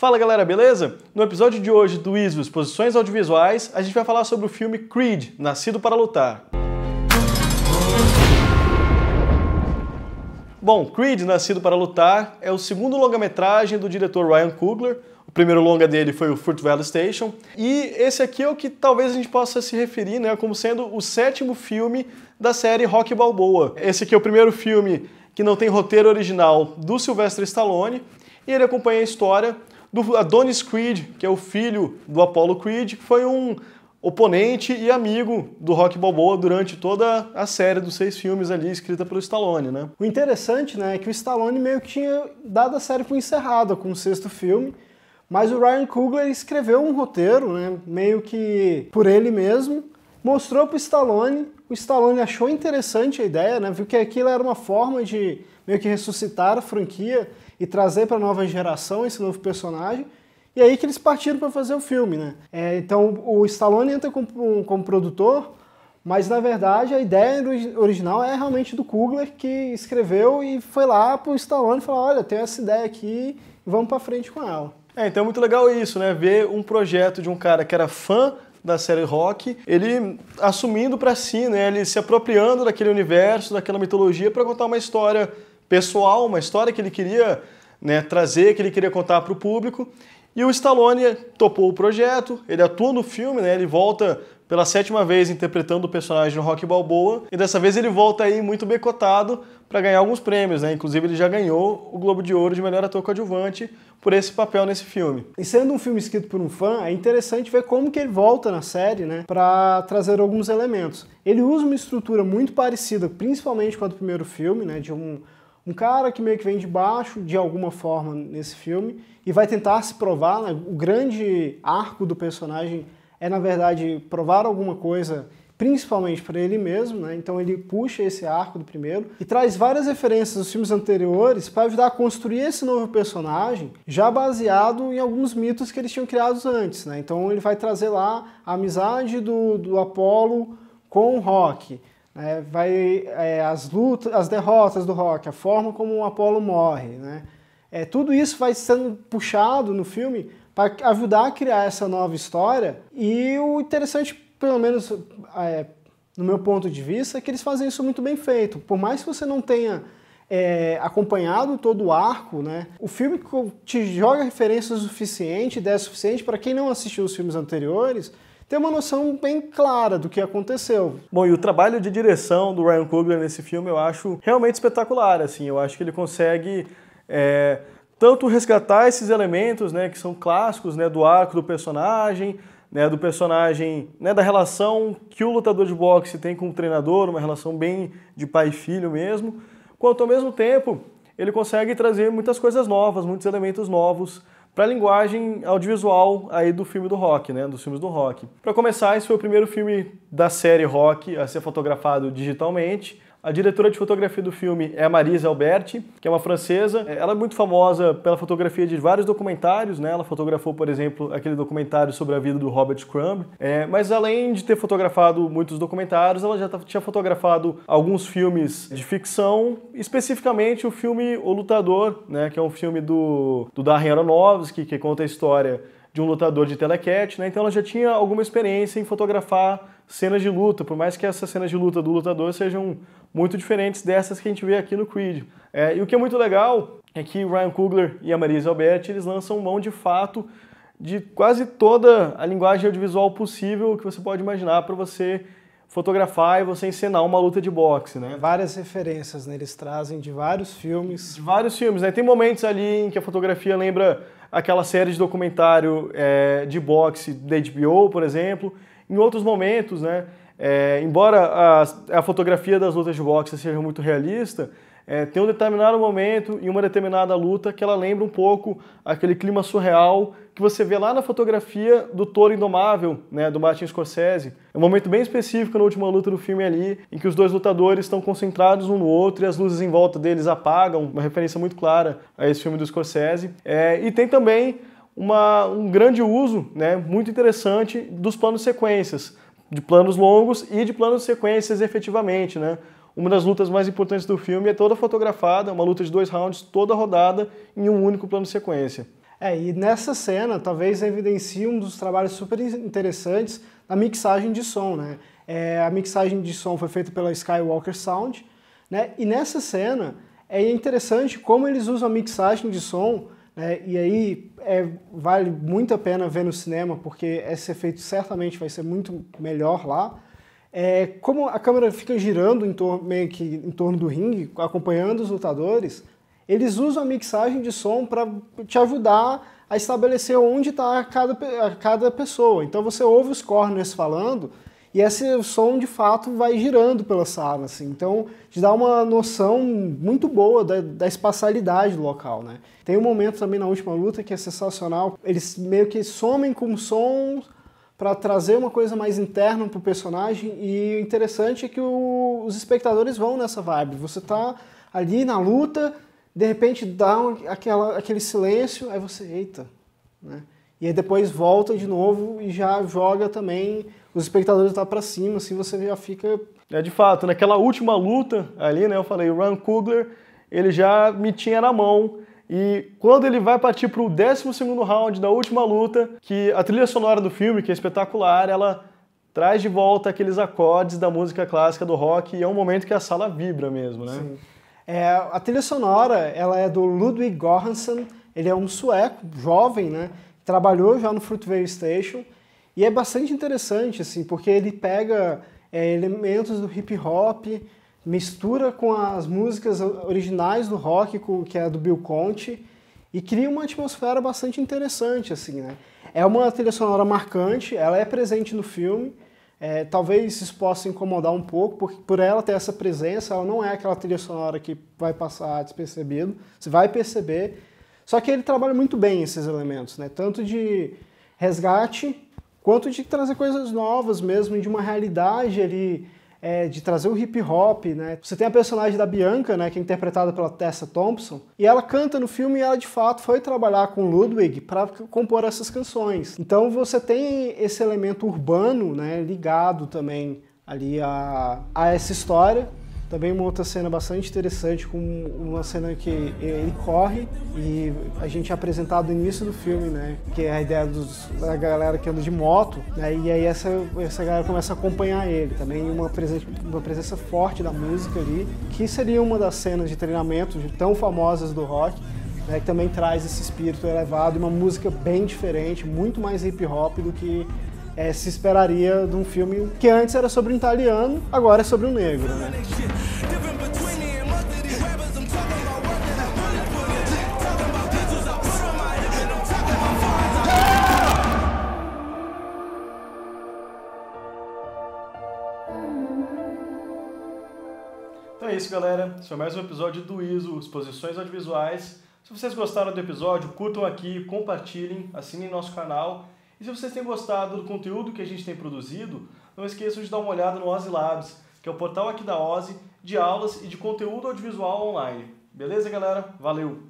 Fala galera, beleza? No episódio de hoje do ISVO Posições Audiovisuais, a gente vai falar sobre o filme Creed, Nascido para Lutar. Bom, Creed, Nascido para Lutar, é o segundo longa-metragem do diretor Ryan Coogler. O primeiro longa dele foi o Fruitvale Station. E esse aqui é o que talvez a gente possa se referir né, como sendo o sétimo filme da série Rock Balboa. Esse aqui é o primeiro filme que não tem roteiro original do Sylvester Stallone. E ele acompanha a história do Adonis Creed, que é o filho do Apollo Creed, que foi um oponente e amigo do Rock Balboa durante toda a série dos seis filmes ali escrita pelo Stallone, né? O interessante, né, é que o Stallone meio que tinha dado a série por encerrada com o sexto filme, mas o Ryan Coogler escreveu um roteiro, né, meio que por ele mesmo, mostrou pro Stallone o Stallone achou interessante a ideia, né? Viu que aquilo era uma forma de meio que ressuscitar a franquia e trazer para a nova geração esse novo personagem. E aí que eles partiram para fazer o filme, né? É, então o Stallone entra como, como produtor, mas na verdade a ideia original é realmente do Kugler que escreveu e foi lá pro Stallone e falou: olha, tenho essa ideia aqui, vamos para frente com ela. É, então é muito legal isso, né? Ver um projeto de um cara que era fã da série Rock, ele assumindo para si, né, ele se apropriando daquele universo, daquela mitologia para contar uma história pessoal, uma história que ele queria né, trazer, que ele queria contar para o público. E o Stallone topou o projeto, ele atua no filme, né? Ele volta pela sétima vez interpretando o personagem Rock Balboa, e dessa vez ele volta aí muito becotado para ganhar alguns prêmios, né? Inclusive ele já ganhou o Globo de Ouro de melhor ator coadjuvante por esse papel nesse filme. E sendo um filme escrito por um fã, é interessante ver como que ele volta na série, né, para trazer alguns elementos. Ele usa uma estrutura muito parecida, principalmente com a do primeiro filme, né, de um um cara que meio que vem de baixo, de alguma forma, nesse filme, e vai tentar se provar. Né? O grande arco do personagem é, na verdade, provar alguma coisa, principalmente para ele mesmo. Né? Então ele puxa esse arco do primeiro e traz várias referências dos filmes anteriores para ajudar a construir esse novo personagem, já baseado em alguns mitos que eles tinham criados antes. Né? Então ele vai trazer lá a amizade do, do Apolo com o Rock é, vai é, as lutas, as derrotas do Rock, a forma como o Apollo morre, né? É, tudo isso vai sendo puxado no filme para ajudar a criar essa nova história. E o interessante, pelo menos é, no meu ponto de vista, é que eles fazem isso muito bem feito. Por mais que você não tenha é, acompanhado todo o arco, né? O filme te joga referências o suficiente, ideia suficiente para quem não assistiu os filmes anteriores ter uma noção bem clara do que aconteceu. Bom, e o trabalho de direção do Ryan Coogler nesse filme eu acho realmente espetacular, assim, eu acho que ele consegue é, tanto resgatar esses elementos, né, que são clássicos, né, do arco do personagem, né, do personagem, né, da relação que o lutador de boxe tem com o treinador, uma relação bem de pai e filho mesmo, quanto ao mesmo tempo ele consegue trazer muitas coisas novas, muitos elementos novos, para a linguagem audiovisual aí do filme do rock, né, dos filmes do rock. Para começar, esse foi o primeiro filme da série rock a ser fotografado digitalmente. A diretora de fotografia do filme é a Marisa Alberti, que é uma francesa. É, ela é muito famosa pela fotografia de vários documentários, né? Ela fotografou, por exemplo, aquele documentário sobre a vida do Robert Crumb. É, mas além de ter fotografado muitos documentários, ela já tinha fotografado alguns filmes de ficção, especificamente o filme O Lutador, né? Que é um filme do, do Darren Aronofsky, que conta a história de um lutador de telecat, né? Então ela já tinha alguma experiência em fotografar cenas de luta, por mais que essas cenas de luta do lutador sejam muito diferentes dessas que a gente vê aqui no Creed. É, e o que é muito legal é que o Ryan Coogler e a Marisa Alberti eles lançam mão de fato de quase toda a linguagem audiovisual possível que você pode imaginar para você fotografar e você encenar uma luta de boxe, né? Várias referências, né? Eles trazem de vários filmes. De vários filmes, né? Tem momentos ali em que a fotografia lembra aquela série de documentário é, de boxe da HBO, por exemplo. Em outros momentos, né? É, embora a, a, fotografia das lutas de boxe seja muito realista, é, tem um determinado momento em uma determinada luta que ela lembra um pouco aquele clima surreal que você vê lá na fotografia do Toro Indomável, né, do Martin Scorsese. É um momento bem específico na última luta do filme ali, em que os dois lutadores estão concentrados um no outro e as luzes em volta deles apagam, uma referência muito clara a esse filme do Scorsese. É, e tem também uma, um grande uso, né, muito interessante, dos planos sequências de planos longos e de planos sequências efetivamente, né? Uma das lutas mais importantes do filme é toda fotografada, uma luta de dois rounds, toda rodada em um único plano sequência. É, e nessa cena talvez evidencie um dos trabalhos super interessantes da mixagem de som, né? É, a mixagem de som foi feita pela Skywalker Sound, né? E nessa cena é interessante como eles usam a mixagem de som é, e aí é, vale muito a pena ver no cinema, porque esse efeito certamente vai ser muito melhor lá. É, como a câmera fica girando em torno, meio que em torno do ringue, acompanhando os lutadores, eles usam a mixagem de som para te ajudar a estabelecer onde está cada, cada pessoa. Então você ouve os corners falando e esse som de fato vai girando pela sala, assim. Então te dá uma noção muito boa da, da espacialidade do local, né? Tem um momento também na última luta que é sensacional, eles meio que somem com som para trazer uma coisa mais interna para o personagem e o interessante é que o, os espectadores vão nessa vibe. Você tá ali na luta, de repente dá um, aquela, aquele silêncio, aí você, eita, né? E aí depois volta de novo e já joga também os espectadores tá para cima, assim, você já fica... É, de fato, naquela última luta ali, né, eu falei, o Ron Kugler ele já me tinha na mão, e quando ele vai partir para o 12 round da última luta, que a trilha sonora do filme, que é espetacular, ela traz de volta aqueles acordes da música clássica do rock e é um momento que a sala vibra mesmo, né? Sim. É, a trilha sonora, ela é do Ludwig Göransson, ele é um sueco, jovem, né? Trabalhou já no Fruitvale Station e é bastante interessante, assim, porque ele pega é, elementos do hip hop, mistura com as músicas originais do rock, que é a do Bill Conte, e cria uma atmosfera bastante interessante, assim, né? É uma trilha sonora marcante, ela é presente no filme, é, talvez isso possa incomodar um pouco, porque por ela ter essa presença, ela não é aquela trilha sonora que vai passar despercebido, você vai perceber. Só que ele trabalha muito bem esses elementos, né? Tanto de resgate quanto de trazer coisas novas mesmo, de uma realidade ali, é, de trazer o hip hop, né? Você tem a personagem da Bianca, né, que é interpretada pela Tessa Thompson, e ela canta no filme e ela de fato foi trabalhar com Ludwig para compor essas canções. Então você tem esse elemento urbano, né, ligado também ali a, a essa história também uma outra cena bastante interessante, com uma cena que ele corre e a gente é apresentado no início do filme, né? Que é a ideia dos, da galera que anda de moto, né? E aí essa, essa galera começa a acompanhar ele. Também uma presença, uma presença forte da música ali, que seria uma das cenas de treinamento de tão famosas do rock. Né, que também traz esse espírito elevado, uma música bem diferente, muito mais hip hop do que é, se esperaria de um filme que antes era sobre um italiano, agora é sobre um negro, né? Então é isso, galera. Esse foi mais um episódio do ISO Exposições Audiovisuais. Se vocês gostaram do episódio, curtam aqui, compartilhem, assinem nosso canal e se vocês têm gostado do conteúdo que a gente tem produzido, não esqueçam de dar uma olhada no Ozzy Labs, que é o portal aqui da Ozzy de aulas e de conteúdo audiovisual online. Beleza, galera? Valeu!